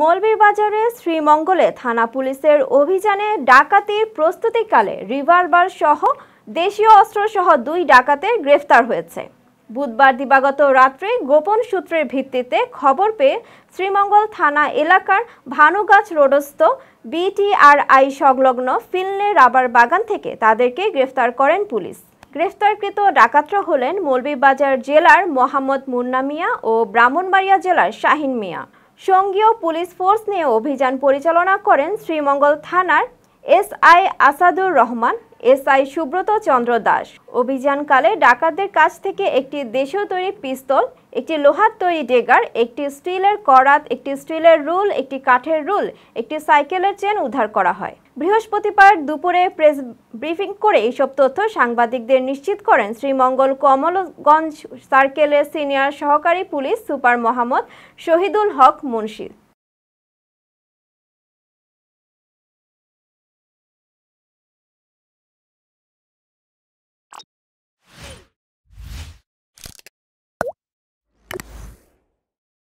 মৌলভীবাজারের শ্রীমঙ্গলে থানা পুলিশের অভিযানে ডাকাতির প্রস্তুতিকালে রিভলভার সহ দেশীয় অস্ত্র সহ দুই ডাকাতের গ্রেফতার হয়েছে বুধবার দিবাগত রাত্রে গোপন সূত্রের ভিত্তিতে খবর পেয়ে শ্রীমঙ্গল থানা এলাকার ভানুগাছ রোডস্থ বিটিআরআই সংলগ্ন ফিল্নে রাবার বাগান থেকে তাদেরকে গ্রেফতার করেন পুলিশ গ্রেফতারকৃত ডাকাতরা হলেন মৌলভীবাজার জেলার মোহাম্মদ মুন্না মিয়া ও ব্রাহ্মণবাড়িয়া জেলার শাহিন মিয়া সঙ্গীয় পুলিশ ফোর্স নিয়ে অভিযান পরিচালনা করেন শ্রীমঙ্গল থানার এসআই আসাদুর রহমান এসআই সুব্রত চন্দ্র দাস অভিযানকালে ডাকাতদের কাছ থেকে একটি দেশীয় তৈরি পিস্তল একটি লোহার তৈরি ডেগার একটি স্টিলের করাত একটি স্টিলের রুল একটি কাঠের রুল একটি সাইকেলের চেন উদ্ধার করা হয় বৃহস্পতিবার দুপুরে প্রেস ব্রিফিং করে এইসব তথ্য সাংবাদিকদের নিশ্চিত করেন শ্রীমঙ্গল কমলগঞ্জ সার্কেলের সিনিয়র সহকারী পুলিশ সুপার মোহাম্মদ শহীদুল হক মুন্সিদ